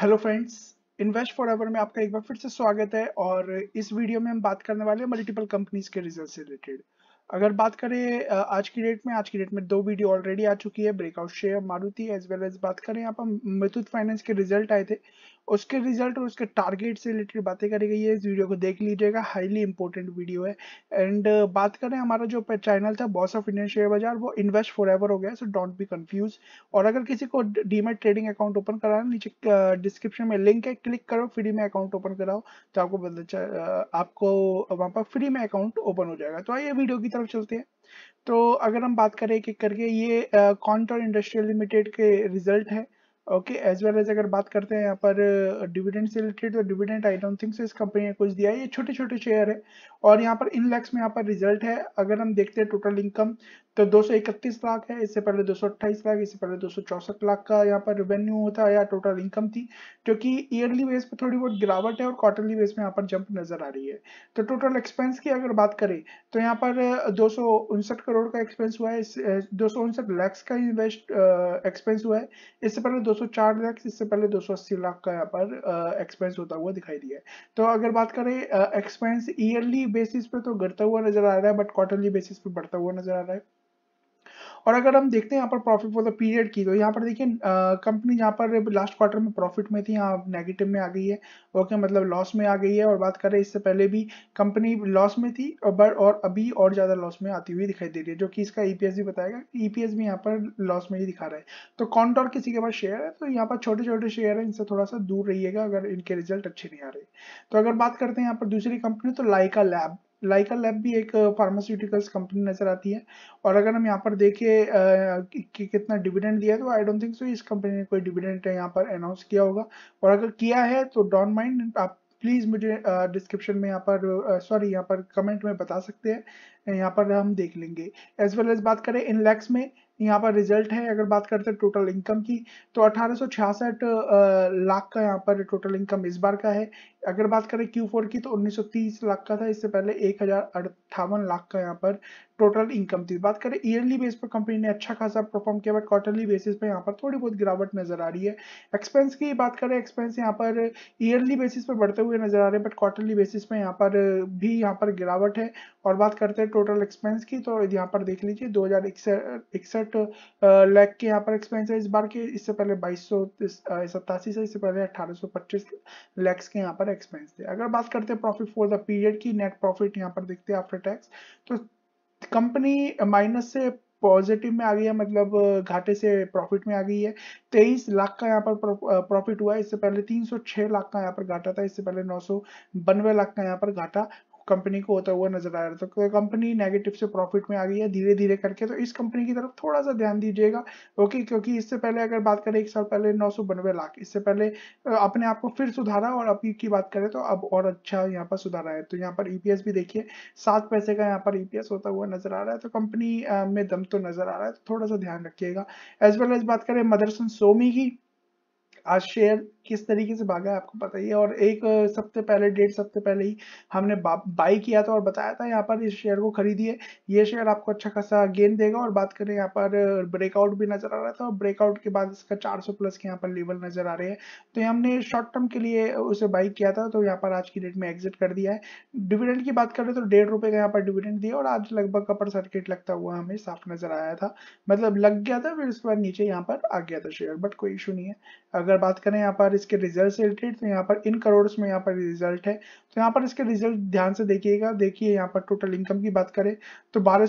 hello friends invest forever में आपका एक बार फिर से स्वागत है और इस वीडियो में हम बात करने वाले हैं मल्टीपल कंपनीज के रिजल्ट से रिलेटेड अगर बात करें आज की डेट में आज की डेट में दो वीडियो ऑलरेडी आ चुकी है breakout share Maruti as well as बात करें यहाँ पर मुथुत फाइनेंस के रिजल्ट आए थे उसके रिजल्ट और उसके टारगेट से रिलेटेड बातें गई ये इस वीडियो को देख लीजिएगा हाईली इंपॉर्टेंट वीडियो है एंड uh, बात करें हमारा जो चैनल था बॉस ऑफ इंडियन शेयर बाजार वो इन्वेस्ट फॉर हो गया सो डोंट बी कंफ्यूज और अगर किसी को डीमेट ट्रेडिंग अकाउंट ओपन कराना नीचे डिस्क्रिप्शन uh, में लिंक है क्लिक करो फ्री में अकाउंट ओपन कराओ तो आपको uh, आपको वहाँ पर फ्री में अकाउंट ओपन हो जाएगा तो आइए वीडियो की तरफ चलते हैं तो अगर हम बात करें कि करके ये कॉन्टर इंडस्ट्रियल लिमिटेड के रिजल्ट है ओके एज वेल एज अगर बात करते हैं यहाँ पर डिविडेंड uh, से रिलेटेड तो dividend I don't think so इस कंपनी ने कुछ दिया है ये छोटे छोटे शेयर है और यहाँ पर इन लैक्स में यहाँ पर रिजल्ट है अगर हम देखते हैं टोटल इनकम तो दो लाख है इससे पहले दो लाख इससे पहले दो लाख का यहाँ पर रेवेन्यू होता है या टोटल इनकम थी क्योंकि ईयरली बेस पर थोड़ी बहुत गिरावट है और क्वार्टरली बेस में यहाँ पर जंप नजर आ रही है तो टोटल एक्सपेंस की अगर बात करें तो यहाँ पर दो करोड़ का एक्सपेंस हुआ है दो लाख का इन्वेस्ट एक्सपेंस हुआ है इससे पहले दो लाख इससे पहले दो लाख का यहाँ पर एक्सपेंस होता हुआ दिखाई दिया है तो अगर बात करें एक्सपेंस ईयरली बेसिस पे तो घटता हुआ नजर आ रहा है बट क्वार्टरली बेसिस पे बढ़ता हुआ नजर आ रहा है और अगर हम देखते हैं यहाँ पर प्रॉफिट फॉर द पीरियड की तो यहाँ पर देखिए कंपनी जहाँ पर लास्ट क्वार्टर में प्रॉफिट में थी यहाँ नेगेटिव में आ गई है ओके मतलब लॉस में आ गई है और बात करें इससे पहले भी कंपनी लॉस में थी बट और अभी और ज़्यादा लॉस में आती हुई दिखाई दे रही है जो कि इसका ई भी बताएगा ई भी यहाँ पर लॉस में ही दिखा रहा है तो कॉन्टॉर किसी के पास शेयर है तो यहाँ पर छोटे छोटे शेयर है इनसे थोड़ा सा दूर रहिएगा अगर इनके रिजल्ट अच्छे नहीं आ रहे तो अगर बात करते हैं यहाँ पर दूसरी कंपनी तो लाइका लैब लाइका लैब भी एक फार्मास्यूटिकल्स uh, कंपनी नजर आती है और अगर हम यहाँ पर देखें uh, कि, कितना डिविडेंड दिया तो आई डोंट थिंक सो इस कंपनी ने कोई डिविडेंड यहाँ पर अनाउंस किया होगा और अगर किया है तो डोंट माइंड आप प्लीज़ मुझे डिस्क्रिप्शन uh, में यहाँ पर सॉरी यहाँ पर कमेंट में बता सकते हैं यहाँ पर हम देख लेंगे एज वेल एज बात करें इन लैक्स में यहाँ पर रिजल्ट है अगर बात करते हैं टोटल इनकम की तो अठारह लाख का यहाँ पर टोटल इनकम इस बार का है अगर बात करें Q4 की तो 1930 लाख का था इससे पहले एक लाख का यहाँ पर टोटल इनकम थी बात करें ईयरली बेस पर कंपनी ने अच्छा खासा परफॉर्म किया बट क्वार्टरली बेसिस पर यहाँ पर थोड़ी बहुत गिरावट नजर आ रही है एक्सपेंस की बात करें एक्सपेंस यहाँ पर ईयरली बेसिस पर बढ़ते हुए नजर आ रहे हैं बट क्वार्टरली बेसिस पर यहाँ पर भी यहाँ पर गिरावट है और बात करते हैं टोटल एक्सपेंस की तो यहाँ पर देख लीजिए दो हजार इकसठ के यहाँ पर एक्सपेंस है इस बार के इससे पहले बाईस सौ से इससे पहले अठारह सौ पच्चीस के यहाँ पर एक्सपेंस थे अगर बात करते हैं प्रॉफिट फॉर द पीरियड की नेट प्रॉफिट यहाँ पर देखते हैं आफ्टर टैक्स तो कंपनी माइनस से पॉजिटिव में आ गई है मतलब घाटे से प्रॉफिट में आ गई है तेईस लाख का यहाँ पर प्रॉफिट हुआ है इससे पहले 306 लाख का यहाँ पर घाटा था इससे पहले नौ सौ लाख का यहाँ पर घाटा कंपनी को होता हुआ नजर आ रहा था तो कंपनी नेगेटिव से प्रॉफिट में आ गई है धीरे धीरे करके तो इस कंपनी की तरफ थोड़ा सा ध्यान दीजिएगा ओके क्योंकि इससे पहले अगर बात करें एक साल पहले नौ लाख इससे पहले अपने आप को फिर सुधारा और अभी की बात करें तो अब और अच्छा यहाँ पर सुधारा है तो यहाँ पर ईपीएस e भी देखिए सात पैसे का यहाँ पर ईपीएस e होता हुआ नजर आ रहा है तो कंपनी में दम तो नजर आ रहा है तो थोड़ा सा ध्यान रखिएगा एज वेल एज बात करें मदरसन सोमी की आज शेयर किस तरीके से भागा है आपको पता ही है और एक सप्ते पहले डेढ़ सप्ते पहले ही हमने बाई किया था और बताया था यहाँ पर इस शेयर को खरीदिए ये शेयर आपको अच्छा खासा गेन देगा और बात करें यहाँ पर ब्रेकआउट भी नजर आ रहा था और ब्रेकआउट के बाद इसका 400 प्लस के यहाँ पर लेवल नजर आ रहे हैं तो हमने शॉर्ट टर्म के लिए उसे बाई किया था तो यहाँ पर आज की डेट में एग्जिट कर दिया है डिविडेंड की बात करें तो डेढ़ का यहाँ पर डिविडेंड दिया और आज लगभग अपर सर्किट लगता हुआ हमें साफ नजर आया था मतलब लग गया था फिर उसके बाद नीचे यहाँ पर आ गया था शेयर बट कोई इशू नहीं है अगर बात करें यहाँ पर इसके रिजल्ट से रिलेटेड तो यहाँ पर इन करोड़ में यहाँ पर रिजल्ट है तो यहाँ पर इसके रिजल्ट ध्यान से देखिएगा देखिए यहाँ पर टोटल इनकम की बात करें तो बारह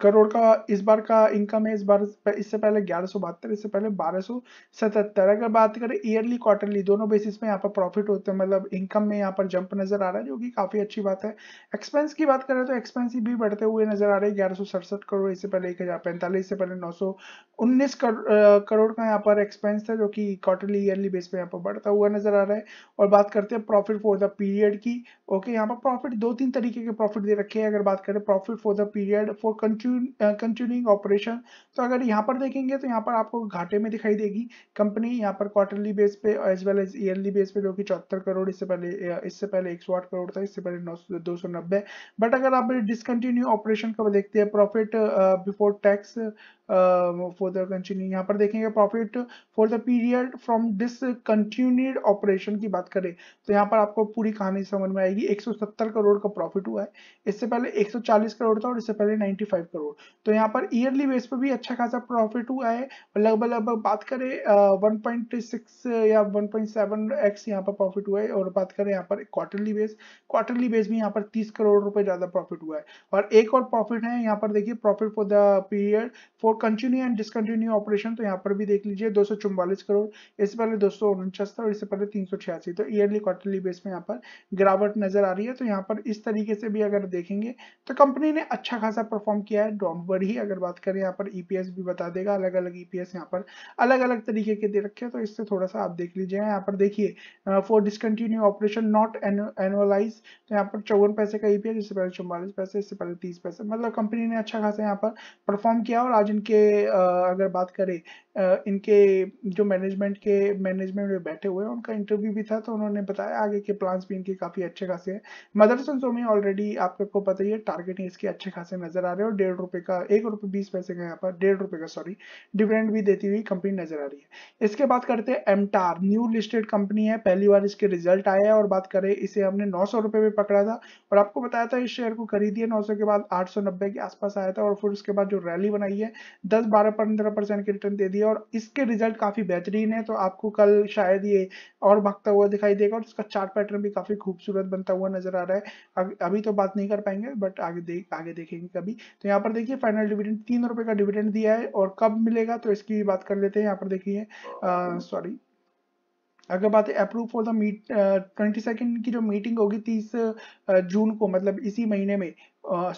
करोड़ का इस बार का इनकम है इस बार इससे पहले ग्यारह सौ बहत्तर इससे पहले बारह सौ सतहत्तर अगर बात करें ईयरली क्वार्टरली दोनों बेसिस में यहाँ पर प्रॉफिट होते हैं मतलब इनकम में यहाँ पर जंप नजर आ रहा है जो कि काफी अच्छी बात है एक्सपेंस की बात करें तो एक्सपेंस भी बढ़ते हुए नजर आ रहे हैं ग्यारह सौ सड़सठ करोड़ इससे पहले एक हजार पैंतालीस इससे पहले नौ सौ उन्नीस करोड़ का यहाँ पर एक्सपेंस था जो कि क्वार्टरली ईयरली बेस पर यहाँ पर बढ़ता हुआ नजर आ रहा है और बात करते हैं प्रॉफिट फॉर द पीरियड की ओके यहाँ पर प्रॉफिट दो तीन तरीके के प्रॉफिट दे रखे हैं अगर बात करें profit for the period for continuing operation uh, तो अगर यहाँ पर देखेंगे तो यहाँ पर आपको घाटे में दिखाई देगी कंपनी यहाँ पर क्वार्टरली बेस पे as well as yearly base पे जो कि चौहत्तर करोड़ इससे पहले uh, इससे पहले एक सौ आठ करोड़ था इससे पहले नौ दो सौ नब्बे बट अगर आप डिसकंटिन्यू ऑपरेशन का देखते हैं profit before tax for the continue यहाँ पर देखेंगे profit for the period from discontinued operation की बात करें तो यहाँ पर आपको पूरी कहानी समझ में आएगी 170 करोड़ का प्रॉफिट हुआ है इससे पहले 140 करोड़ था और इससे पहले 95 करोड़ तो यहाँ पर ईयरली बेस पर भी अच्छा खासा प्रॉफिट हुआ है लगभग लगभग बात करें वन पॉइंट सिक्स या वन पॉइंट सेवन एक्स यहाँ पर प्रॉफिट हुआ है और बात करें यहाँ पर क्वार्टरली बेस क्वार्टरली बेस भी यहाँ पर तीस करोड़ रुपए ज़्यादा प्रॉफिट हुआ है और एक और प्रॉफिट है यहाँ पर देखिए profit for the period for continue and discontinue operation तो यहाँ पर भी देख लीजिए दो करोड़ इससे पहले दो था और इससे पहले तीन तो ईयरली क्वार्टरली बेस में यहाँ पर गिरावट नजर आ रही है तो यहाँ पर इस तरीके से भी अगर देखेंगे तो कंपनी ने अच्छा खासा परफॉर्म किया किया है डाउनवर्ड ही अगर बात करें यहाँ पर ईपीएस e भी बता देगा अलग अलग ईपीएस यहाँ पर अलग अलग तरीके के दे रखे हैं तो इससे थोड़ा सा आप देख लीजिए यहाँ पर देखिए for discontinue operation not annualise तो यहाँ पर चौवन पैसे का ईपीएस e इससे पहले चौवालीस पैसे इससे पहले तीस पैसे मतलब कंपनी ने अच्छा खासा यहाँ पर परफॉर्म किया और आज इनके अगर बात करें इनके जो मैनेजमेंट के मैनेजमेंट में बैठे हुए हैं उनका इंटरव्यू भी था तो उन्होंने बताया आगे के प्लान्स भी इनके काफ़ी अच्छे खासे हैं मदरसन में ऑलरेडी आपको पता ही है टारगेट इसके अच्छे खासे नजर आ रहे हैं और डेढ़ रुपए का एक रुपए बीस पैसे का यहाँ पर डेढ़ रुपए का सॉरी डिविडेंड भी देती हुई कंपनी नजर आ रही है इसके बाद करते हैं एमटार न्यू लिस्टेड कंपनी है पहली बार इसके रिजल्ट आया है और बात करें इसे हमने नौ सौ रुपए में पकड़ा था और आपको बताया था इस शेयर को खरीदिए नौ सौ के बाद आठ सौ नब्बे के आसपास आया था और फिर उसके बाद जो रैली बनाई है दस बारह पंद्रह परसेंट के रिटर्न दे दिया और इसके रिजल्ट काफ़ी बेहतरीन है तो आपको कल शायद ये और भागता हुआ दिखाई देगा और इसका चार्ट पैटर्न भी काफ़ी खूबसूरत बनता हुआ नजर आ रहा है अभी तो बात नहीं कर पाएंगे बट आगे देख आगे देखेंगे कभी तो यहाँ पर देखिए फाइनल डिविडेंड तीन रुपये का डिविडेंड दिया है और कब मिलेगा तो इसकी बात कर लेते हैं यहाँ पर देखिए सॉरी अगर बात है approve for the meet twenty second की जो मीटिंग होगी तीस जून को मतलब इसी महीने में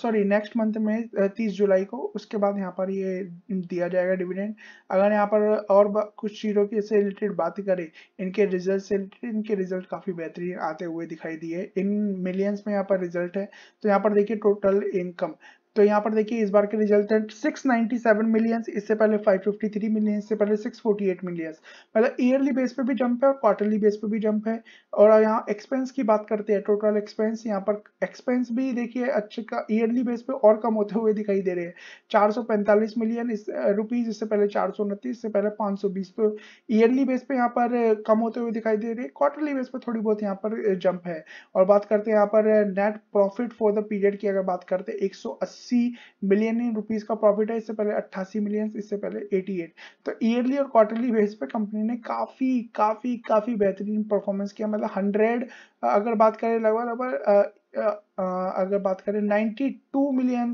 सॉरी नेक्स्ट मंथ में तीस जुलाई को उसके बाद यहाँ पर ये दिया जाएगा डिविडेंड अगर यहाँ पर और कुछ चीज़ों के से रिलेटेड बात करें इनके रिजल्ट से रिलेटेड इनके रिजल्ट काफ़ी बेहतरीन आते हुए दिखाई दिए इन मिलियंस में यहाँ पर रिजल्ट है तो यहाँ पर देखिए टोटल इनकम तो यहाँ पर देखिए इस बार के रिजल्टेंट 697 मिलियंस इससे पहले 553 मिलियंस इससे पहले 648 मिलियंस मतलब ईयरली बेस पे भी जंप है और क्वार्टरली बेस पे भी जंप है और यहाँ एक्सपेंस की बात करते हैं टोटल एक्सपेंस यहाँ पर एक्सपेंस भी देखिए अच्छे का ईयरली बेस पे और कम होते हुए दिखाई दे रहे हैं चार मिलियन इस रुपीज इससे पहले चार इससे पहले पाँच पे ईयरली बेस पे यहाँ पर कम होते हुए दिखाई दे रही है क्वार्टरली बेस पे थोड़ी बहुत यहाँ पर जंप है और बात करते हैं यहाँ पर net profit for the period की अगर बात करते हैं एक अस्सी मिलियन रुपीज का प्रॉफिट है इससे पहले अट्ठासी मिलियन इससे पहले एटी एट तो ईयरली और क्वार्टरली बेस पे कंपनी ने काफ़ी काफ़ी काफ़ी बेहतरीन परफॉर्मेंस किया मतलब हंड्रेड अगर बात करें लगभग लगभग अगर बात करें 92 मिलियन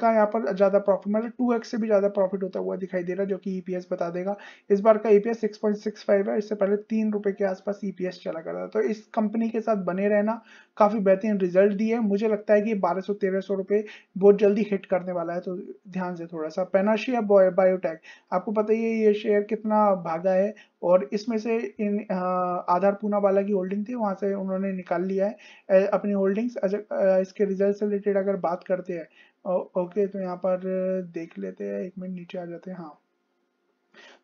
का यहाँ पर ज़्यादा प्रॉफिट मतलब 2x से भी ज़्यादा प्रॉफिट होता हुआ दिखाई दे रहा है जो कि ईपीएस e बता देगा इस बार का ईपीएस e 6.65 है इससे पहले तीन रुपए के आसपास ईपीएस e चला करता तो इस कंपनी के साथ बने रहना काफ़ी बेहतरीन रिजल्ट दिए मुझे लगता है कि बारह सौ तेरह सौ रुपए बहुत जल्दी हिट करने वाला है तो ध्यान से थोड़ा सा पेनाशिया बायोटेक आपको पता ही है ये शेयर कितना भागा है और इसमें से इन आधार पूना वाला की होल्डिंग थी वहां से उन्होंने निकाल लिया है अपनी होल्डिंग्स इसके रिजल्ट से रिलेटेड अगर बात करते हैं ओके तो यहाँ पर देख लेते हैं एक मिनट नीचे आ जाते हैं हाँ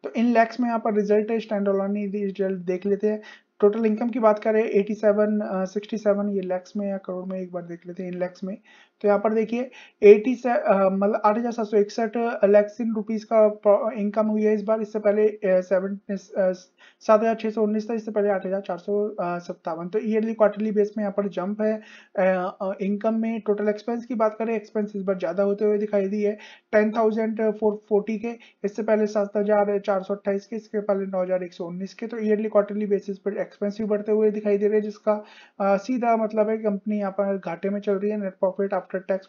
तो इन लैक्स में यहाँ पर रिजल्ट है स्टैंड रिजल्ट देख लेते हैं टोटल इनकम की बात करें 87, सिक्सटी 67 ये लैक्स में या करोड़ में एक बार देख लेते हैं इन लैक्स में तो यहाँ पर देखिए एटी से uh, मतलब आठ हजार सात सौ इकसठ लैक्स इन रुपीज का इनकम हुई है इस बार इससे पहले सेवन uh, uh, सात हजार छः सौ उन्नीस था इससे पहले आठ हजार चार सौ सत्तावन तो ईयरली क्वार्टरली बेस में यहाँ पर जंप है इनकम में टोटल एक्सपेंस की बात करें एक्सपेंस इस बार ज़्यादा होते हुए दिखाई दी है टेन थाउजेंड फोर फोर्टी के इससे पहले सात हजार चार सौ अट्ठाईस के इसके पहले नौ हजार एक सौ उन्नीस के तो ईयरली क्वार्टरली बेसिस पर एक्सपेंस भी बढ़ते हुए दिखाई दे रहे हैं जिसका आ, सीधा मतलब है कंपनी यहाँ पर घाटे में चल रही है net profit after tax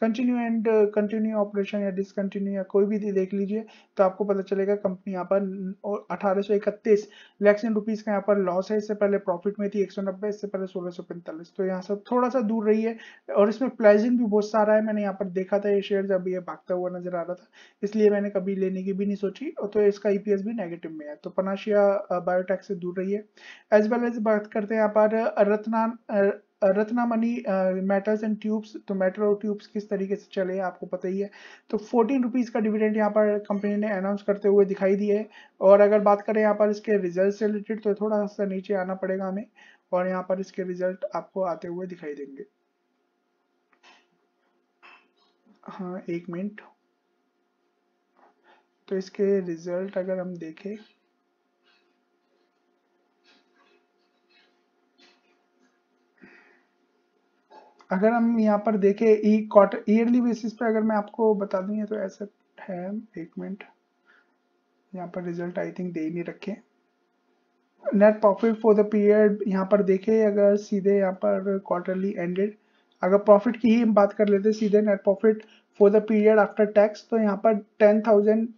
continue and continue operation या डिसकंटिन्यू या कोई भी देख लीजिए तो आपको पता चलेगा कंपनी यहाँ पर अठारह सौ इकतीस का यहाँ पर लॉस है इससे पहले प्रॉफिट में थी एक सौ नब्बे इससे पहले सोलह सौ पैंतालीस तो यहाँ सब थोड़ा सा दूर रही है और इसमें प्लाइजिंग भी बहुत सारा है मैंने यहाँ पर देखा था ये शेयर जब ये भागता हुआ नजर आ रहा था इसलिए मैंने कभी लेने की भी नहीं सोची तो इसका ईपीएस भी नेगेटिव में है तो पनाशिया बायोटेक से दूर रही है एज वेल एज बात करते हैं आप Ratna Ratnamani metals and tubes तो मेटल और ट्यूब्स किस तरीके से चले हैं आपको पता ही है तो फोर्टीन रुपीज़ का डिविडेंड यहाँ पर कंपनी ने अनाउंस करते हुए दिखाई दिए और अगर बात करें यहाँ पर इसके रिजल्ट से रिलेटेड तो थोड़ा सा नीचे आना पड़ेगा हमें और यहाँ पर इसके रिजल्ट आपको आते हुए दिखाई देंगे हाँ एक मिनट तो इसके रिजल्ट अगर हम देखें अगर हम यहाँ पर देखें ई क्वार्टर ईयरली बेसिस पे अगर मैं आपको बता दूँ तो ऐसा है एक मिनट यहाँ पर रिजल्ट आई थिंक दे ही नहीं रखे net profit for the period यहाँ पर देखें अगर सीधे यहाँ पर क्वार्टरली एंडेड अगर प्रॉफिट की ही हम बात कर लेते सीधे net profit for the period after tax तो यहाँ पर ten thousand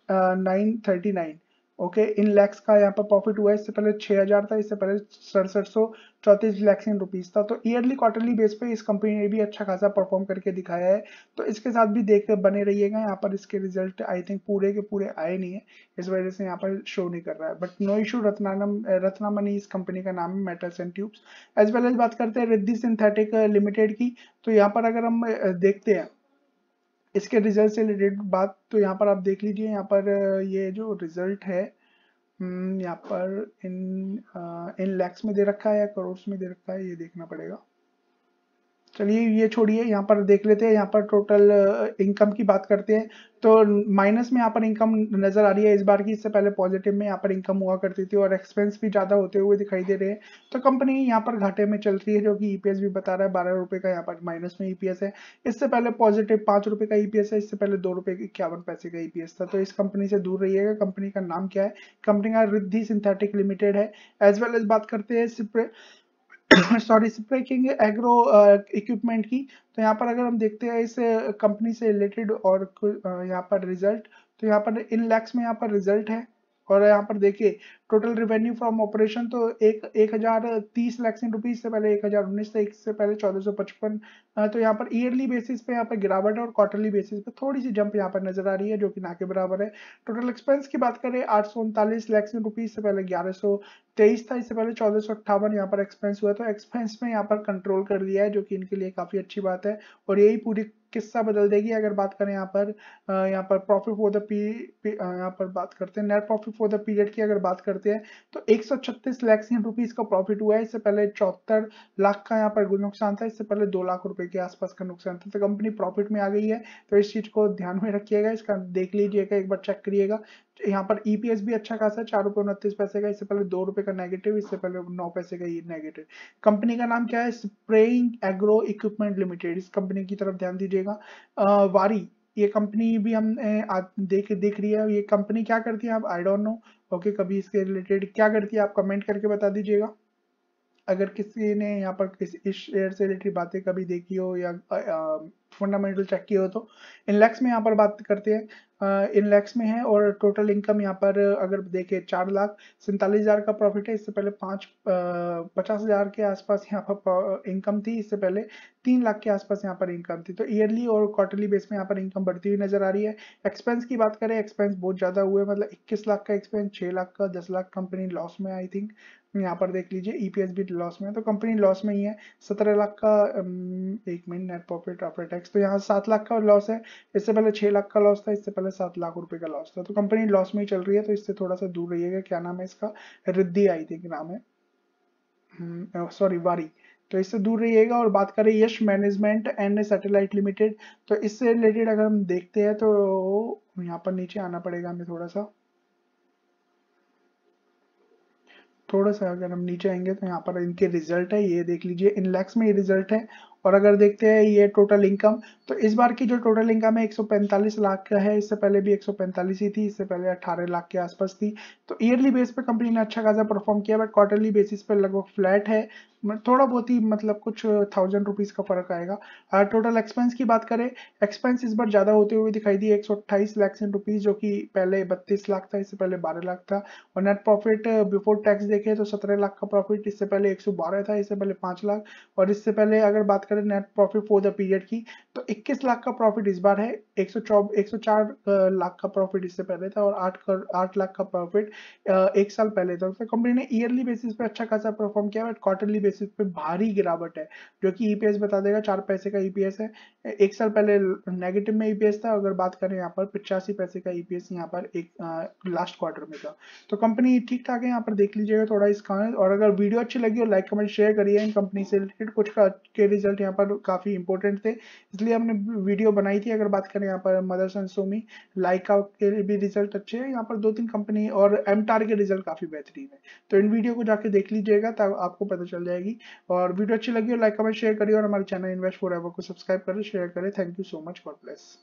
nine thirty nine okay in lakhs का यहाँ पर प्रॉफिट हुआ इससे पहले 6000 था इससे पहले सड़सठ सौ चौतीस लैक्स इन रुपीज था तो ईयरली क्वार्टरली बेस पे इस कंपनी ने भी अच्छा खासा परफॉर्म करके दिखाया है तो इसके साथ भी देखते बने रहिएगा यहाँ पर इसके रिजल्ट आई थिंक पूरे के पूरे आए नहीं है इस वजह से यहाँ पर शो नहीं कर रहा है बट नो इशू रत्नानम रत्नामनी इस कंपनी का नाम है metals and tubes as well as बात करते हैं रिद्धि सिंथेटिक लिमिटेड की तो यहाँ पर अगर हम देखते हैं इसके रिजल्ट से रिलेटेड बात तो यहाँ पर आप देख लीजिए यहाँ पर ये जो रिजल्ट है हम्म, यहाँ पर इन इन लैक्स में दे रखा है या करोड़ में दे रखा है ये देखना पड़ेगा चलिए ये छोड़िए यहाँ पर देख लेते हैं यहाँ पर टोटल इनकम की बात करते हैं तो माइनस में यहाँ पर इनकम नजर आ रही है इस बार की इससे पहले पॉजिटिव में यहाँ पर इनकम हुआ करती थी और एक्सपेंस भी ज़्यादा होते हुए दिखाई दे रहे हैं तो कंपनी यहाँ पर घाटे में चल रही है जो कि ईपीएस e भी बता रहा है बारह रुपये का यहाँ पर माइनस में ईपीएस e है इससे पहले पॉजिटिव पाँच रुपये का ईपीएस e है इससे पहले दो रुपये इक्यावन पैसे का ईपीएस था तो इस कंपनी से दूर रहिएगा कंपनी का नाम क्या है कंपनी का रिद्धि सिंथेटिक लिमिटेड है एज वेल एज बात करते हैं सॉरी देखेंगे एग्रो इक्विपमेंट की तो यहाँ पर अगर हम देखते हैं इस कंपनी uh, से रिलेटेड और uh, यहाँ पर रिजल्ट तो यहाँ पर इन लैक्स में यहाँ पर रिजल्ट है और यहाँ पर देखिए टोटल रिवेन्यू फ्रॉम ऑपरेशन तो एक एक हजार तीस लाख रुपीज से पहले एक हजार उन्नीस से एक से पहले चौदह सौ पचपन हाँ, तो यहाँ पर ईयरली बेसिस पे यहाँ पर गिरावट और क्वार्टरली बेसिस पे थोड़ी सी जंप यहाँ पर नजर आ रही है जो कि ना के बराबर है टोटल एक्सपेंस की बात करें आठ सौ उनतालीस लाख रुपीज से पहले ग्यारह सौ तेईस था इससे पहले चौदह सौ अट्ठावन यहाँ पर एक्सपेंस हुआ तो एक्सपेंस में यहाँ पर कंट्रोल कर लिया है जो कि इनके लिए काफी अच्छी बात है और यही पूरी किस्सा बदल देगी अगर बात करें यहाँ पर यहाँ पर प्रॉफिट फॉर द पी यहाँ पर बात करते हैं net profit for the period की अगर बात करते हैं तो एक सौ छत्तीस लैक्स रुपीज का प्रॉफिट हुआ है इससे पहले चौहत्तर लाख का यहाँ पर नुकसान था इससे पहले दो लाख रुपए के आसपास का नुकसान था तो कंपनी प्रॉफिट में आ गई है तो इस चीज को ध्यान में रखिएगा इसका देख लीजिएगा एक बार चेक करिएगा यहाँ पर ईपीएस e भी अच्छा खासा है चार रुपये उनतीस पैसे का इससे पहले दो रुपए का नेगेटिव इससे पहले नौ पैसे का ये नेगेटिव कंपनी का नाम क्या है स्प्रेइंग एग्रो इक्विपमेंट लिमिटेड इस कंपनी की तरफ ध्यान दीजिएगा वारी ये कंपनी भी हम देख देख रही है ये कंपनी क्या करती है आप आई डोंट नो ओके कभी इसके रिलेटेड क्या करती है आप कमेंट करके बता दीजिएगा अगर किसी ने यहाँ पर किसी इस शेयर से रिलेटेड बातें कभी देखी हो या फंडामेंटल चेक किया हो तो इनलैक्स में यहाँ पर बात करते हैं इनलैक्स में है और टोटल इनकम यहाँ पर अगर देखें चार लाख सैंतालीस हज़ार का प्रॉफिट है इससे पहले पाँच पचास हज़ार के आसपास यहाँ पर इनकम थी इससे पहले तीन लाख के आसपास यहाँ पर इनकम थी तो ईयरली और क्वार्टरली बेस में यहाँ पर इनकम बढ़ती हुई नजर आ रही है एक्सपेंस की बात करें एक्सपेंस बहुत ज़्यादा हुए मतलब इक्कीस लाख का एक्सपेंस छः लाख का दस लाख कंपनी लॉस में आई थिंक यहाँ पर देख लीजिए ईपीएस भी लॉस में है तो कंपनी लॉस में ही है सत्रह लाख का एक minute net profit after tax तो यहाँ सात लाख का लॉस है इससे पहले छः लाख का लॉस था इससे पहले सात लाख रुपए का लॉस था तो कंपनी लॉस में ही चल रही है तो इससे थोड़ा सा दूर रहिएगा क्या नाम है इसका रिद्धि आई थी नाम है सॉरी हम्म, वारी तो इससे दूर रहिएगा और बात करें Yash management and satellite limited तो इससे रिलेटेड अगर हम देखते हैं तो यहाँ पर नीचे आना पड़ेगा हमें थोड़ा सा थोड़ा सा अगर हम नीचे आएंगे तो यहाँ पर इनके रिजल्ट है ये देख लीजिए इन लैक्स में ये रिजल्ट है और अगर देखते हैं ये टोटल इनकम तो इस बार की जो टोटल इनकम है 145 लाख का है इससे पहले भी 145 ही थी इससे पहले 18 लाख के आसपास थी तो ईयरली बेस पर कंपनी ने अच्छा खासा परफॉर्म किया बट क्वार्टरली बेसिस पर लगभग फ्लैट है थोड़ा बहुत ही मतलब कुछ थाउजेंड रुपीज़ का फर्क आएगा टोटल एक्सपेंस की बात करें एक्सपेंस इस बार ज़्यादा होते हुए दिखाई दिए एक सौ अट्ठाईस लाख रुपीज़ जो कि पहले बत्तीस लाख था इससे पहले बारह लाख था और नेट प्रॉफिट बिफोर टैक्स देखे तो सत्रह लाख का प्रॉफिट इससे पहले एक सौ बारह था इससे पहले पाँच लाख और इससे पहले अगर बात करें net profit for the period की तो 21 लाख का प्रॉफिट इस बार है एक सौ लाख का प्रॉफिट इससे पहले था और 8 कर 8 लाख का प्रॉफिट एक साल पहले था तो कंपनी ने ईयरली बेसिस पे अच्छा खासा परफॉर्म किया बट क्वार्टरली बेसिस पे भारी गिरावट है जो कि ईपीएस e बता देगा चार पैसे का ईपीएस e है एक साल पहले नेगेटिव में ईपीएस e था अगर बात करें यहाँ पर पिचासी पैसे का ईपीएस यहाँ पर एक लास्ट क्वार्टर में था तो कंपनी ठीक ठाक है यहाँ पर देख लीजिएगा थोड़ा इसका और अगर वीडियो अच्छी लगी हो लाइक कमेंट शेयर करिए इन कंपनी से रिलेटेड कुछ के रिजल्ट यहाँ पर काफी इंपॉर्टेंट थे इसलिए हमने वीडियो बनाई थी अगर बात करें यहाँ पर मदर्स एंड सोमी लाइका के भी रिजल्ट अच्छे हैं यहाँ पर दो तीन कंपनी और एम के रिजल्ट काफी बेहतरीन है तो इन वीडियो को जाके देख लीजिएगा तब आपको पता चल जाएगी और वीडियो अच्छी लगी हो लाइक कमेंट शेयर करिए और हमारे चैनल इन्वेस्ट फॉर को सब्सक्राइब करें शेयर करें thank you so much God bless